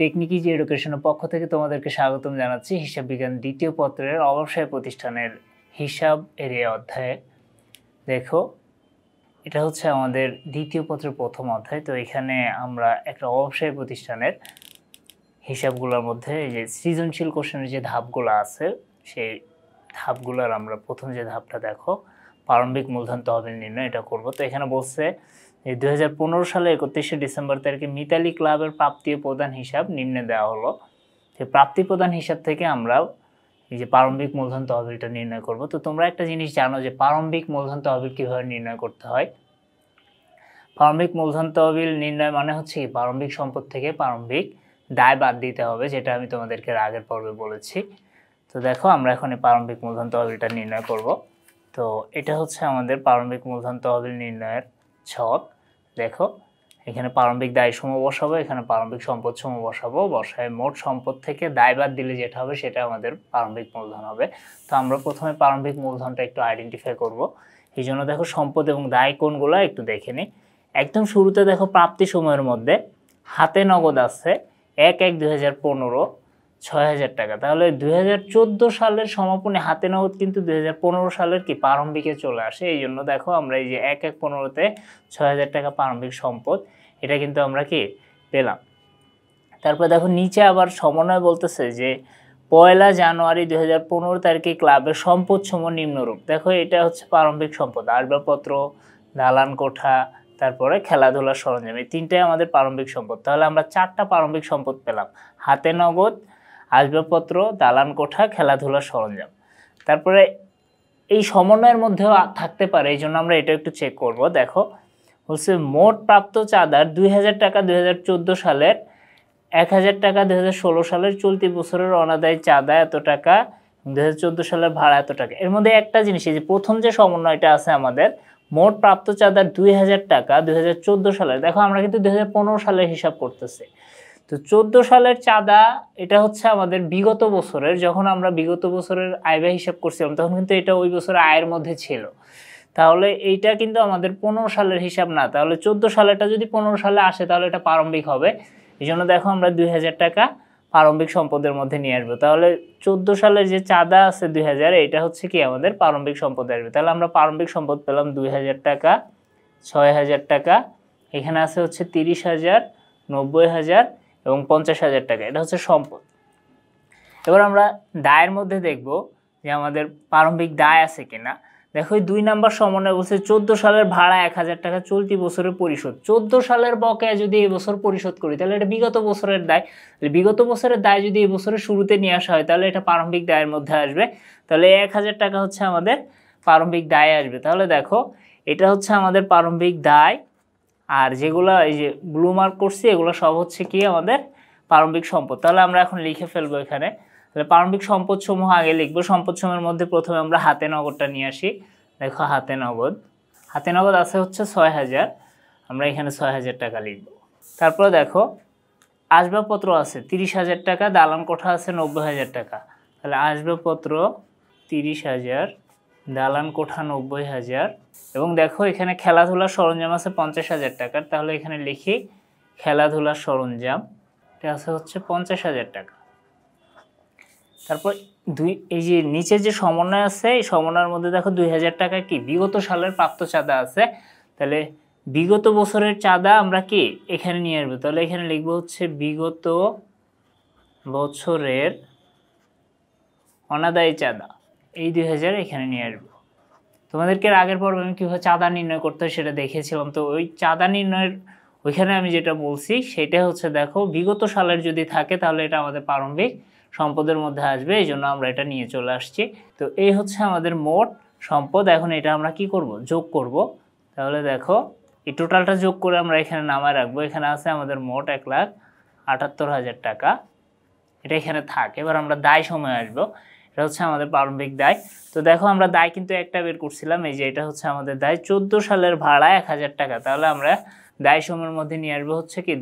technique easy এডুকেশনের পক্ষ থেকে তোমাদেরকে স্বাগতম জানাচ্ছি হিসাব বিজ্ঞান দ্বিতীয় পত্রের অবসায় প্রতিষ্ঠানের হিসাব এর অধ্যায়ে দেখো এটা হচ্ছে আমাদের দ্বিতীয় পত্রের প্রথম অধ্যায় তো এখানে আমরা একটা অবসায় প্রতিষ্ঠানের হিসাবগুলোর মধ্যে এই যে সৃজনশীল কোশ্চেনের যে ধাপগুলো আছে সেই ধাপগুলোর আমরা প্রথম যে ধাপটা দেখো প্রারম্ভিক মূলধন তহবিল নির্ণয় এটা করব তো এখানে বলছে এই দু সালে একত্রিশে ডিসেম্বর তারিখে মিতালি ক্লাবের প্রাপ্তি প্রদান হিসাব নিম্নে দেওয়া হলো সেই প্রাপ্তি প্রদান হিসাব থেকে আমরা এই যে প্রারম্ভিক মূলধন তহবিলটা নির্ণয় করব তো তোমরা একটা জিনিস জানো যে প্রারম্ভিক মূলধন তহবিল কীভাবে নির্ণয় করতে হয় প্রারম্ভিক মূলধন তহবিল নির্ণয় মানে হচ্ছে কি প্রারম্ভিক সম্পদ থেকে প্রারম্ভিক দায় বাদ দিতে হবে যেটা আমি তোমাদেরকে আগের পর্বে বলেছি তো দেখো আমরা এখন এই প্রারম্ভিক মূলধন তহবিলটা নির্ণয় করব তো এটা হচ্ছে আমাদের প্রারম্ভিক মূলধন তহবিল নির্ণয়ের ছক দেখো এখানে প্রারম্ভিক দায় সম বসাবো এখানে প্রারম্ভিক সম্পদ সম বসাবো বসায় মোট সম্পদ থেকে দায় বাদ দিলে যেটা হবে সেটা আমাদের প্রারম্ভিক মূলধন হবে তো আমরা প্রথমে প্রারম্ভিক মূলধনটা একটু আইডেন্টিফাই করব এই জন্য দেখো সম্পদ এবং দায় কোনগুলো একটু দেখে নিই একদম শুরুতে দেখো প্রাপ্তি সময়ের মধ্যে হাতে নগদ আছে এক এক দুই ছয় হাজার টাকা তাহলে দুই সালের সমাপনী হাতে নগদ কিন্তু দুই সালের কি প্রারম্ভিকে চলে আসে এই জন্য দেখো আমরা এই যে এক এক পনেরোতে ছয় হাজার টাকা প্রারম্ভিক সম্পদ এটা কিন্তু আমরা কি পেলাম তারপর দেখো নিচে আবার সমন্বয় বলতেছে যে পয়লা জানুয়ারি দু হাজার পনেরো তারিখে ক্লাবের সম্পদ সম নিম্নরূপ দেখো এটা হচ্ছে প্রারম্ভিক সম্পদ আসবাবপত্র দালান কোঠা তারপরে খেলাধুলার সরঞ্জাম এই তিনটাই আমাদের প্রারম্ভিক সম্পদ তাহলে আমরা চারটা প্রারম্ভিক সম্পদ পেলাম হাতে নগদ আসবাবপত্র দালান কোঠা খেলাধুলার সরঞ্জাম তারপরে এই সমন্বয়ের মধ্যেও থাকতে পারে এই জন্য আমরা এটা একটু চেক করব দেখো হচ্ছে মোট প্রাপ্ত চাঁদার দুই টাকা দুই সালের এক হাজার টাকা দুই সালের চলতি বছরের অনাদায় চাঁদা এত টাকা দু সালের ভাড়া এত টাকা এর মধ্যে একটা জিনিস এই যে প্রথম যে সমন্বয়টা আছে আমাদের মোট প্রাপ্ত চাঁদার দুই হাজার টাকা দুই সালের দেখো আমরা কিন্তু দুই সালের হিসাব করতেছি তো চোদ্দ সালের চাঁদা এটা হচ্ছে আমাদের বিগত বছরের যখন আমরা বিগত বছরের আয় ব্যয় হিসাব করছিলাম তখন কিন্তু এটা ওই বছরের আয়ের মধ্যে ছিল তাহলে এইটা কিন্তু আমাদের পনেরো সালের হিসাব না তাহলে চোদ্দো সালেরটা যদি পনেরো সালে আসে তাহলে এটা প্রারম্ভিক হবে এই জন্য দেখো আমরা দুই টাকা প্রারম্ভিক সম্পদের মধ্যে নিয়ে আসবো তাহলে চোদ্দো সালের যে চাঁদা আছে দুই হাজার এটা হচ্ছে কি আমাদের প্রারম্ভিক সম্পদ আসবে তাহলে আমরা প্রারম্ভিক সম্পদ পেলাম দুই হাজার টাকা ছয় হাজার টাকা এখানে আছে হচ্ছে তিরিশ হাজার নব্বই হাজার এবং পঞ্চাশ হাজার টাকা এটা হচ্ছে সম্পদ এবার আমরা দায়ের মধ্যে দেখব যে আমাদের প্রারম্ভিক দায় আছে কিনা দেখো দুই নাম্বার সমন্বয় বলছে চোদ্দো সালের ভাড়া এক হাজার টাকা চলতি বছরের পরিশোধ চোদ্দো সালের বকেয়া যদি এই বছর পরিশোধ করি তাহলে এটা বিগত বছরের দায় বিগত বছরের দায় যদি এই বছরের শুরুতে নিয়ে আসা হয় তাহলে এটা প্রারম্ভিক দায়ের মধ্যে আসবে তাহলে এক হাজার টাকা হচ্ছে আমাদের প্রারম্ভিক দায় আসবে তাহলে দেখো এটা হচ্ছে আমাদের প্রারম্ভিক দায় আর যেগুলো এই যে ব্লু মার্ক করছি এগুলো সব হচ্ছে কি আমাদের প্রারম্ভিক সম্পদ তাহলে আমরা এখন লিখে ফেলবো এখানে তাহলে প্রারম্ভিক সমূহ আগে লিখবো সম্পদ সমূহের মধ্যে প্রথমে আমরা হাতে নগদটা নিয়ে আসি দেখো হাতে নগদ হাতে নগদ আছে হচ্ছে ছয় হাজার আমরা এখানে ছয় হাজার টাকা লিখব তারপর দেখো আসবাবপত্র আছে তিরিশ হাজার টাকা দালান কোঠা আছে নব্বই হাজার টাকা তাহলে আসবাবপত্র তিরিশ হাজার দালান কোঠা নব্বই হাজার এবং দেখো এখানে খেলাধুলার সরঞ্জাম আছে পঞ্চাশ হাজার টাকার তাহলে এখানে লিখি খেলাধুলার সরঞ্জাম এটা আছে হচ্ছে পঞ্চাশ হাজার টাকা তারপর দুই এই যে নিচে যে সমন্বয় আছে এই সমন্বয়ের মধ্যে দেখো দুই হাজার টাকা কি বিগত সালের প্রাপ্ত চাঁদা আছে তাহলে বিগত বছরের চাঁদা আমরা কি এখানে নিয়ে আসবো তাহলে এখানে লিখবো হচ্ছে বিগত বছরের অনাদায়ী চাঁদা এই দুই হাজার এখানে নিয়ে আসবো তোমাদেরকে আগের পর্বে আমি কীভাবে চাঁদা নির্ণয় করতে হয় সেটা দেখেছিলাম তো ওই চাঁদা নির্ণয়ের ওইখানে আমি যেটা বলছি সেটা হচ্ছে দেখো বিগত সালের যদি থাকে তাহলে এটা আমাদের প্রারম্ভিক সম্পদের মধ্যে আসবে এই জন্য আমরা এটা নিয়ে চলে আসছি তো এই হচ্ছে আমাদের মোট সম্পদ এখন এটা আমরা কি করব যোগ করব তাহলে দেখো এই টোটালটা যোগ করে আমরা এখানে নামায় রাখবো এখানে আছে আমাদের মোট এক লাখ আটাত্তর হাজার টাকা এটা এখানে থাক এবার আমরা দায় সময় আসবো এটা হচ্ছে আমাদের প্রারম্ভিক দায় তো দেখো আমরা দায় কিন্তু একটা বের করছিলাম এই যে এটা হচ্ছে আমাদের দায় চোদ্দো সালের ভাড়া এক হাজার টাকা তাহলে আমরা দায় সময়ের মধ্যে নিয়ে আসবো হচ্ছে কি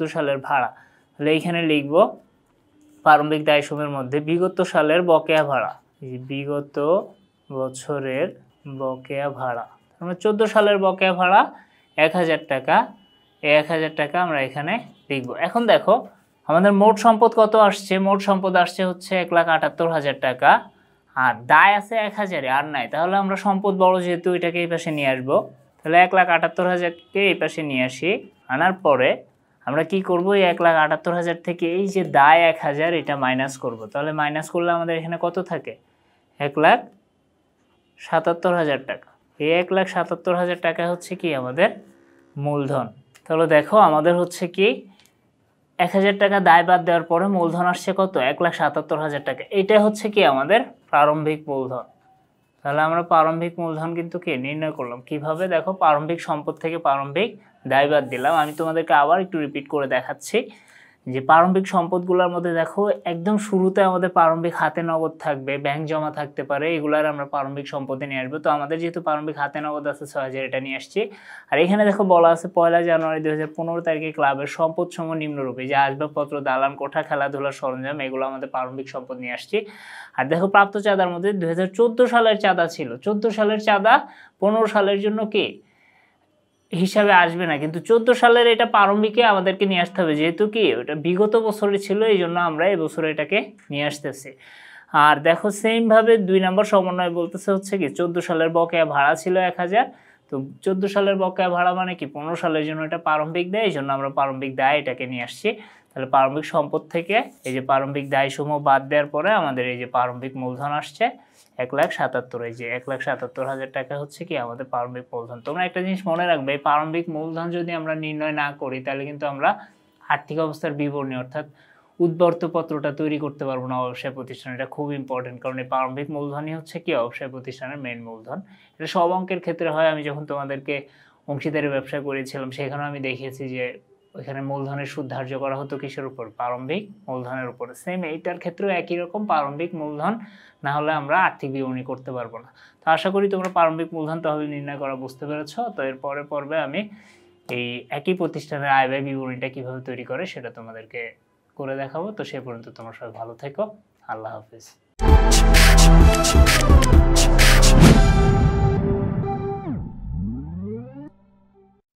দু সালের ভাড়া তাহলে এইখানে লিখব প্রারম্ভিক দায় সময়ের মধ্যে বিগত সালের বকেয়া ভাড়া বিগত বছরের বকেয়া ভাড়া আমরা মানে চোদ্দো সালের বকেয়া ভাড়া এক হাজার টাকা এক হাজার টাকা আমরা এখানে লিখবো এখন দেখো আমাদের মোট সম্পদ কত আসছে মোট সম্পদ আসছে হচ্ছে এক লাখ আটাত্তর হাজার টাকা আর দায় আছে এক হাজারে আর নাই তাহলে আমরা সম্পদ বড় যেহেতু এটাকে এই পাশে নিয়ে আসবো তাহলে এক লাখ আটাত্তর হাজারকে এই পাশে নিয়ে আসি আনার পরে আমরা কি করব এই এক লাখ আটাত্তর হাজার থেকে এই যে দায় এক হাজার এটা মাইনাস করব তাহলে মাইনাস করলে আমাদের এখানে কত থাকে এক লাখ সাতাত্তর হাজার টাকা এই এক লাখ সাতাত্তর হাজার টাকা হচ্ছে কি আমাদের মূলধন তাহলে দেখো আমাদের হচ্ছে কি এক হাজার টাকা দায় বাদ দেওয়ার পরে মূলধন আসছে কত এক লাখ সাতাত্তর হাজার টাকা এটা হচ্ছে কি আমাদের প্রারম্ভিক মূলধন তাহলে আমরা প্রারম্ভিক মূলধন কিন্তু কি নির্ণয় করলাম কিভাবে দেখো প্রারম্ভিক সম্পদ থেকে প্রারম্ভিক দায় বাদ দিলাম আমি তোমাদেরকে আবার একটু রিপিট করে দেখাচ্ছি যে প্রারম্ভিক সম্পদগুলোর মধ্যে দেখো একদম শুরুতে আমাদের প্রারম্ভিক হাতে নগদ থাকবে ব্যাংক জমা থাকতে পারে এগুলার আমরা প্রারম্ভিক সম্পদে নিয়ে আসবো তো আমাদের যেহেতু প্রারম্ভিক হাতে নগদ আছে ছয় হাজার এটা নিয়ে আসছি আর এখানে দেখো বলা আছে পয়লা জানুয়ারি দু হাজার পনেরো তারিখে ক্লাবের সম্পদ সমূহ নিম্নরূপে যে আসবাবপত্র দালান কোঠা খেলাধুলার সরঞ্জাম এগুলো আমাদের প্রারম্ভিক সম্পদ নিয়ে আসছি আর দেখো প্রাপ্ত চাঁদার মধ্যে দু সালের চাঁদা ছিল চোদ্দো সালের চাঁদা পনেরো সালের জন্য কে হিসাবে আসবে না কিন্তু চোদ্দো সালের এটা প্রারম্ভিকে আমাদেরকে নিয়ে আসতে হবে যেহেতু কি ওটা বিগত বছরে ছিল এই জন্য আমরা এবছর এটাকে নিয়ে আসতেছি আর দেখো সেমভাবে দুই নম্বর সমন্বয় বলতেছে হচ্ছে কি চোদ্দো সালের বকেয়া ভাড়া ছিল এক হাজার তো চোদ্দো সালের বকেয়া ভাড়া মানে কি পনেরো সালের জন্য এটা প্রারম্ভিক দেয় এই জন্য আমরা প্রারম্ভিক দেয় এটাকে নিয়ে আসছি তাহলে প্রারম্ভিক সম্পদ থেকে এই যে প্রারম্ভিক দায়সমূহ বাদ দেওয়ার পরে আমাদের এই যে প্রারম্ভিক মূলধন আসছে এক লাখ সাতাত্তর এই যে এক লাখ সাতাত্তর হাজার টাকা হচ্ছে কি আমাদের প্রারম্ভিক মূলধন তোমরা একটা জিনিস মনে রাখবে এই প্রারম্ভিক মূলধন যদি আমরা নির্ণয় না করি তাহলে কিন্তু আমরা আর্থিক অবস্থার বিবরণী অর্থাৎ উদ্বর্তপত্রটা তৈরি করতে পারবো না ব্যবসায় প্রতিষ্ঠান এটা খুব ইম্পর্টেন্ট কারণ এই প্রারম্ভিক মূলধনই হচ্ছে কি ব্যবসায় প্রতিষ্ঠানের মেন মূলধন এটা সব অঙ্কের ক্ষেত্রে হয় আমি যখন তোমাদেরকে অংশীদারি ব্যবসা করেছিলাম সেখানেও আমি দেখিয়েছি যে ওইখানে মূলধনের সুদ ধার্য করা হতো কিসের উপর প্রারম্ভিক মূলধনের উপর সেম এইটার ক্ষেত্রেও একই রকম প্রারম্ভিক মূলধন না হলে আমরা আর্থিক বিবরণী করতে পারবো না তো আশা করি তোমরা প্রারম্ভিক মূলধন তহবিল নির্ণয় করা বুঝতে পেরেছ তো এরপরে পর্বে আমি এই একই প্রতিষ্ঠানের আয় ব্যয় বিবরণীটা কীভাবে তৈরি করে সেটা তোমাদেরকে করে দেখাবো তো সে পর্যন্ত তোমার সবাই ভালো থেকো আল্লাহ হাফিজ